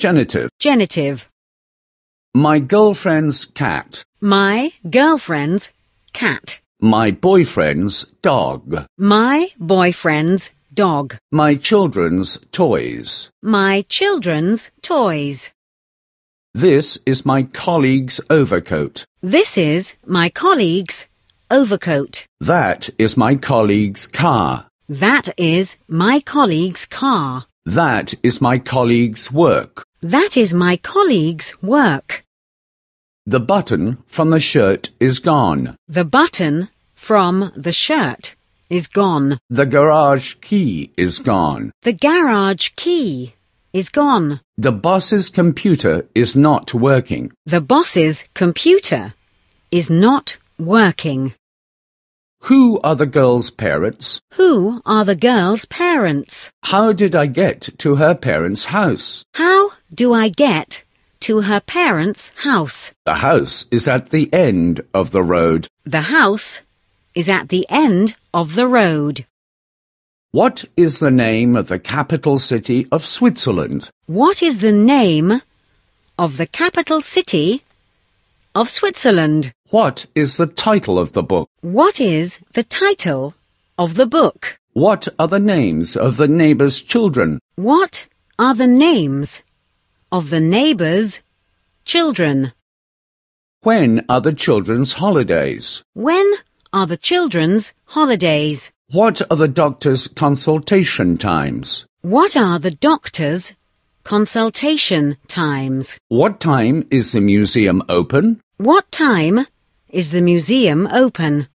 Genitive. Genitive. My girlfriend's cat. My girlfriend's cat. My boyfriend's dog. My boyfriend's dog. My children's toys. My children's toys. This is my colleague's overcoat. This is my colleague's overcoat. That is my colleague's car. That is my colleague's car. That is my colleague's work. That is my colleague's work. The button from the shirt is gone. The button from the shirt is gone. The garage key is gone. The garage key is gone. The boss's computer is not working. The boss's computer is not working. Who are the girl's parents? Who are the girl's parents? How did I get to her parents' house? How do I get to her parents' house? The house is at the end of the road. The house is at the end of the road. What is the name of the capital city of Switzerland? What is the name of the capital city of Switzerland? What is the title of the book? What is the title of the book? What are the names of the neighbor's children? What are the names of the neighbours' children. When are the children's holidays? When are the children's holidays? What are the doctor's consultation times? What are the doctor's consultation times? What time is the museum open? What time is the museum open?